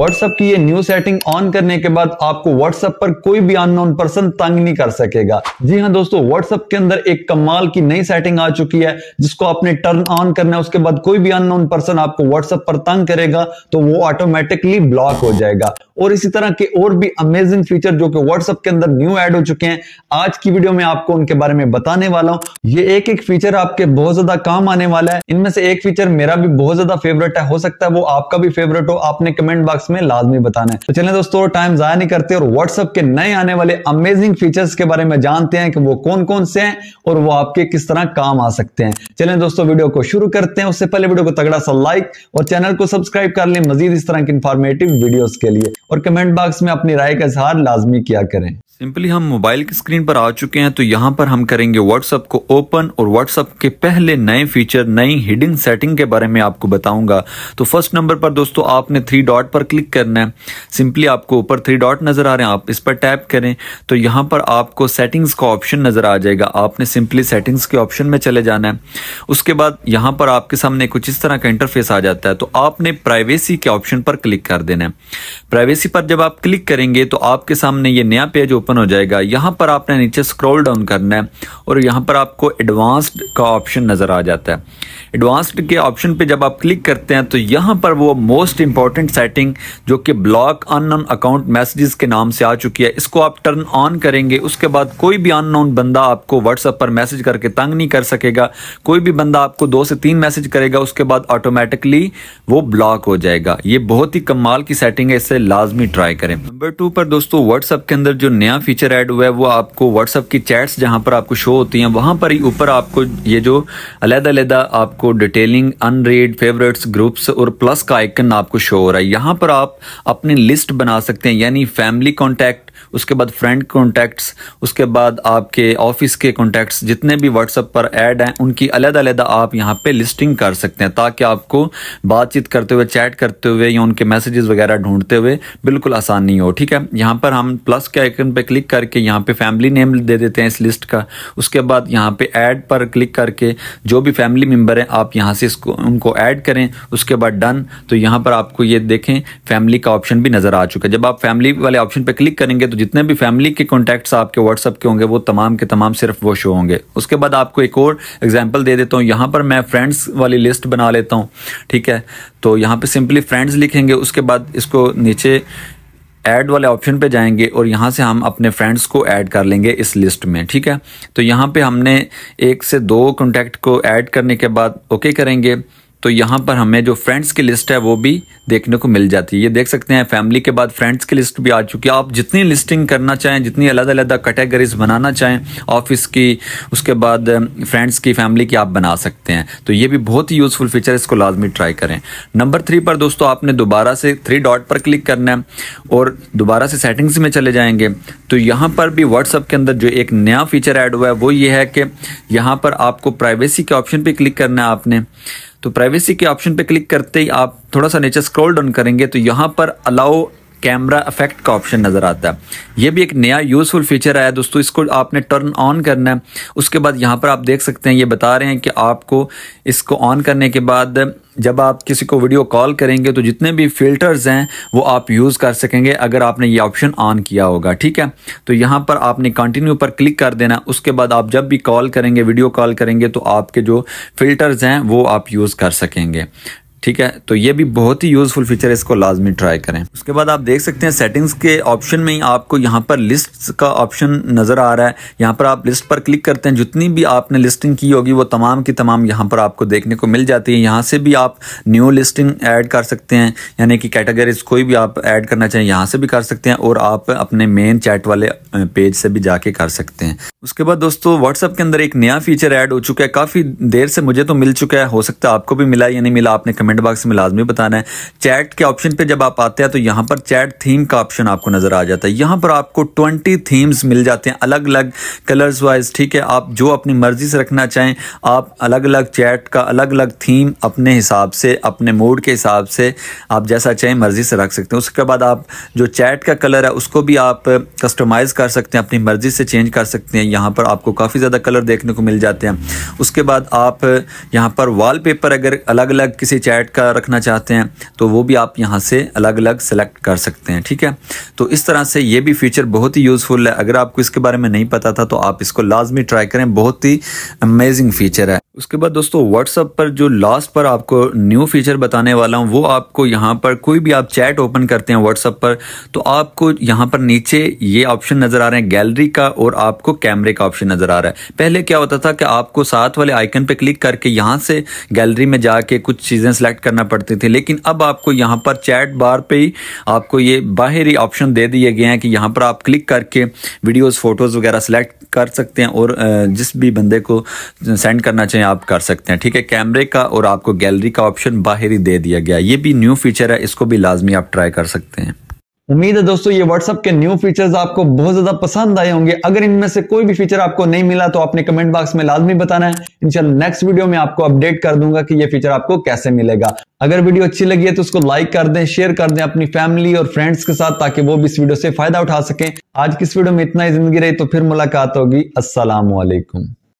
WhatsApp की ये new setting on करने के बाद आपको व्हाट्सएप पर कोई भी अननोन पर्सन तंग नहीं कर सकेगा जी हाँ दोस्तों व्हाट्सएप के अंदर एक कमाल की नई सेटिंग आ चुकी है जिसको आपने टर्न ऑन करना है उसके बाद कोई भी अननोन पर्सन आपको व्हाट्सएप पर तंग करेगा तो वो ऑटोमेटिकली ब्लॉक हो जाएगा और इसी तरह के और भी अमेजिंग फीचर जो कि व्हाट्सएप के अंदर न्यू एड हो चुके हैं आज की वीडियो में आपको उनके बारे में बताने वाला हूँ ये एक एक फीचर आपके बहुत ज्यादा काम आने वाला है इनमें से एक फीचर मेरा भी बहुत ज्यादा फेवरेट है हो सकता है वो आपका भी फेवरेट हो आपने कमेंट बॉक्स में लाजमी बताना है तो चले दोस्तों टाइम जया नहीं करते और व्हाट्सअप के नए आने वाले अमेजिंग फीचर्स के बारे में जानते हैं कि वो कौन कौन से हैं और वो आपके किस तरह काम आ सकते हैं चले दोस्तों वीडियो को शुरू करते हैं उससे पहले वीडियो को तगड़ा सा लाइक और चैनल को सब्सक्राइब कर लें मजीद इस तरह की इन्फॉर्मेटिव वीडियोज के लिए और कमेंट बॉक्स में अपनी राय का इजहार लाजमी किया करें सिंपली हम मोबाइल की स्क्रीन पर आ चुके हैं तो यहाँ पर हम करेंगे व्हाट्सअप को ओपन और व्हाट्सअप के पहले नए फीचर नई हिडिंग सेटिंग के बारे में आपको बताऊंगा तो फर्स्ट नंबर पर दोस्तों आपने थ्री डॉट पर क्लिक करना है सिंपली आपको ऊपर थ्री डॉट नज़र आ रहे हैं आप इस पर टैप करें तो यहाँ पर आपको सेटिंग्स का ऑप्शन नज़र आ जाएगा आपने सिंपली सेटिंग्स के ऑप्शन में चले जाना है उसके बाद यहाँ पर आपके सामने कुछ इस तरह का इंटरफेस आ जाता है तो आपने प्राइवेसी के ऑप्शन पर क्लिक कर देना है प्राइवेसी पर जब आप क्लिक करेंगे तो आपके सामने ये नया पेज ओपन ओपन हो जाएगा यहाँ पर आपने नीचे स्क्रॉल डाउन करना है और यहाँ पर आपको एडवांस्ड का ऑप्शन नज़र आ जाता है एडवांस्ड के ऑप्शन पे जब आप क्लिक करते हैं तो यहाँ पर वो मोस्ट इंपॉर्टेंट सेटिंग जो कि ब्लॉक अननोन अकाउंट मैसेजेस के नाम से आ चुकी है इसको आप टर्न ऑन करेंगे उसके बाद कोई भी अननोन बंदा आपको व्हाट्सएप पर मैसेज करके तंग नहीं कर सकेगा कोई भी बंदा आपको दो से तीन मैसेज करेगा उसके बाद ऑटोमेटिकली वो ब्लॉक हो जाएगा ये बहुत ही कमाल की सेटिंग है इसे लाजमी ट्राई करें नंबर टू पर दोस्तों व्हाट्सएप के अंदर जो नया फीचर ऐड हुआ है वो आपको व्हाट्सअप की चैट्स जहां पर आपको शो होती हैं वहां पर ही ऊपर आपको ये जो अलग-अलग आपको डिटेलिंग अनरीड फेवरेट्स ग्रुप्स और प्लस का आइकन आपको शो हो रहा है यहां पर आप अपनी लिस्ट बना सकते हैं यानी फैमिली कॉन्टैक्ट उसके बाद फ्रेंड कॉन्टैक्ट्स उसके बाद आपके ऑफिस के कॉन्टैक्ट्स जितने भी व्हाट्सअप पर ऐड हैं उनकी अलग अलग आप यहाँ पे लिस्टिंग कर सकते हैं ताकि आपको बातचीत करते हुए चैट करते हुए या उनके मैसेजेस वगैरह ढूंढते हुए बिल्कुल आसानी हो ठीक है यहाँ पर हम प्लस के आइकन पर क्लिक करके यहाँ पे फैमिली नेम दे देते हैं इस लिस्ट का उसके बाद यहाँ पे ऐड पर क्लिक करके जो भी फैमिली मेम्बर हैं आप यहाँ से इसको उनको ऐड करें उसके बाद डन तो यहाँ पर आपको ये देखें फैमिली का ऑप्शन भी नज़र आ चुका है जब आप फैमिली वाले ऑप्शन पर क्लिक करेंगे तो जितने भी फैमिली के कॉन्टैक्ट्स आपके व्हाट्सअप के होंगे वो तमाम के तमाम सिर्फ वो शो होंगे उसके बाद आपको एक और एग्जाम्पल दे देता हूँ यहाँ पर मैं फ्रेंड्स वाली लिस्ट बना लेता हूँ ठीक है तो यहाँ पर सिंपली फ्रेंड्स लिखेंगे उसके बाद इसको नीचे ऐड वाले ऑप्शन पे जाएंगे और यहाँ से हम अपने फ्रेंड्स को ऐड कर लेंगे इस लिस्ट में ठीक है तो यहाँ पे हमने एक से दो कॉन्टैक्ट को ऐड करने के बाद ओके करेंगे तो यहाँ पर हमें जो फ्रेंड्स की लिस्ट है वो भी देखने को मिल जाती है ये देख सकते हैं फैमिली के बाद फ्रेंड्स की लिस्ट भी आ चुकी है आप जितनी लिस्टिंग करना चाहें जितनी अलग अलग कैटेगरीज बनाना चाहें ऑफिस की उसके बाद फ्रेंड्स की फैमिली की आप बना सकते हैं तो ये भी बहुत ही यूज़फुल फीचर इसको लाजमी ट्राई करें नंबर थ्री पर दोस्तों आपने दोबारा से थ्री डॉट पर क्लिक करना है और दोबारा से सेटिंग्स में चले जाएंगे तो यहाँ पर भी व्हाट्सअप के अंदर जो एक नया फीचर ऐड हुआ है वो ये है कि यहाँ पर आपको प्राइवेसी के ऑप्शन पर क्लिक करना है आपने तो प्राइवेसी के ऑप्शन पे क्लिक करते ही आप थोड़ा सा नीचे स्क्रॉल डाउन करेंगे तो यहाँ पर अलाउ कैमरा अफेक्ट का ऑप्शन नज़र आता है ये भी एक नया यूज़फुल फीचर आया दोस्तों इसको आपने टर्न ऑन करना है उसके बाद यहाँ पर आप देख सकते हैं ये बता रहे हैं कि आपको इसको ऑन करने के बाद जब आप किसी को वीडियो कॉल करेंगे तो जितने भी फिल्टर्स हैं वो आप यूज़ कर सकेंगे अगर आपने ये ऑप्शन ऑन किया होगा ठीक है तो यहाँ पर आपने कंटिन्यू पर क्लिक कर देना उसके बाद आप जब भी कॉल करेंगे वीडियो कॉल करेंगे तो आपके जो फिल्टर्स हैं वो आप यूज़ कर सकेंगे ठीक है तो ये भी बहुत ही यूज़फुल फीचर है इसको लाजमी ट्राई करें उसके बाद आप देख सकते हैं सेटिंग्स के ऑप्शन में ही आपको यहाँ पर लिस्ट का ऑप्शन नज़र आ रहा है यहाँ पर आप लिस्ट पर क्लिक करते हैं जितनी भी आपने लिस्टिंग की होगी वो तमाम की तमाम यहाँ पर आपको देखने को मिल जाती है यहाँ से भी आप न्यू लिस्टिंग ऐड कर सकते हैं यानी कि कैटेगरीज कोई भी आप ऐड करना चाहें यहाँ से भी कर सकते हैं और आप अपने मेन चैट वाले पेज से भी जाके कर सकते हैं उसके बाद दोस्तों व्हाट्सअप के अंदर एक नया फीचर ऐड हो चुका है काफ़ी देर से मुझे तो मिल चुका है हो सकता है आपको भी मिला या नहीं मिला आपने कमेंट कमेंट बॉक्स में लाजमी बताना है चैट के ऑप्शन पे जब आप आते हैं तो यहाँ पर चैट थीम का ऑप्शन आपको नज़र आ जाता है यहाँ पर आपको ट्वेंटी थीम्स मिल जाते हैं अलग अलग कलर्स वाइज ठीक है आप जो अपनी मर्जी से रखना चाहें आप अलग अलग चैट का अलग अलग थीम अपने हिसाब से अपने मूड के हिसाब से आप जैसा चाहें मर्जी से रख सकते हैं उसके बाद आप जो चैट का कलर है उसको भी आप कस्टमाइज़ कर सकते हैं अपनी मर्ज़ी से चेंज कर सकते हैं यहाँ पर आपको काफ़ी ज़्यादा कलर देखने को मिल जाते हैं उसके बाद आप यहाँ पर वॉलपेपर अगर अलग अलग किसी चैट ऐड का रखना चाहते हैं तो वो भी आप यहाँ से अलग अलग सेलेक्ट कर सकते हैं ठीक है तो इस तरह से ये भी फीचर बहुत ही यूज़फुल है अगर आपको इसके बारे में नहीं पता था तो आप इसको लाजमी ट्राई करें बहुत ही अमेजिंग फीचर है उसके बाद दोस्तों व्हाट्सअप पर जो लास्ट पर आपको न्यू फीचर बताने वाला हूँ वो आपको यहाँ पर कोई भी आप चैट ओपन करते हैं व्हाट्सअप पर तो आपको यहाँ पर नीचे ये ऑप्शन नज़र आ रहे हैं गैलरी का और आपको कैमरे का ऑप्शन नज़र आ रहा है पहले क्या होता था कि आपको साथ वाले आइकन पर क्लिक करके यहाँ से गैलरी में जाके कुछ चीज़ें सेलेक्ट करना पड़ती थी लेकिन अब आपको यहाँ पर चैट बार पर ही आपको ये बाहरी ऑप्शन दे दिए गए हैं कि यहाँ पर आप क्लिक करके वीडियोज़ फ़ोटोज़ वगैरह सेलेक्ट कर सकते हैं और जिस भी बंदे को सेंड करना चाहिए चीज़ें आप कर सकते हैं ठीक है कैमरे का और आपको गैलरी का ऑप्शन बाहर ही दे दिया गया ये भी न्यू फीचर है इसको भी लाजमी आप ट्राई कर सकते हैं उम्मीद है दोस्तों ये व्हाट्सअप के न्यू फीचर्स आपको बहुत ज्यादा पसंद आए होंगे अगर इनमें से कोई भी फीचर आपको नहीं मिला तो आपने कमेंट बॉक्स में लाजमी बताना है इनशाला नेक्स्ट वीडियो में आपको अपडेट कर दूंगा कि ये फीचर आपको कैसे मिलेगा अगर वीडियो अच्छी लगी है तो उसको लाइक कर दें शेयर कर दें अपनी फैमिली और फ्रेंड्स के साथ ताकि वो भी इस वीडियो से फायदा उठा सकें आज की इस वीडियो में इतना ही जिंदगी रही तो फिर मुलाकात होगी असलामकुम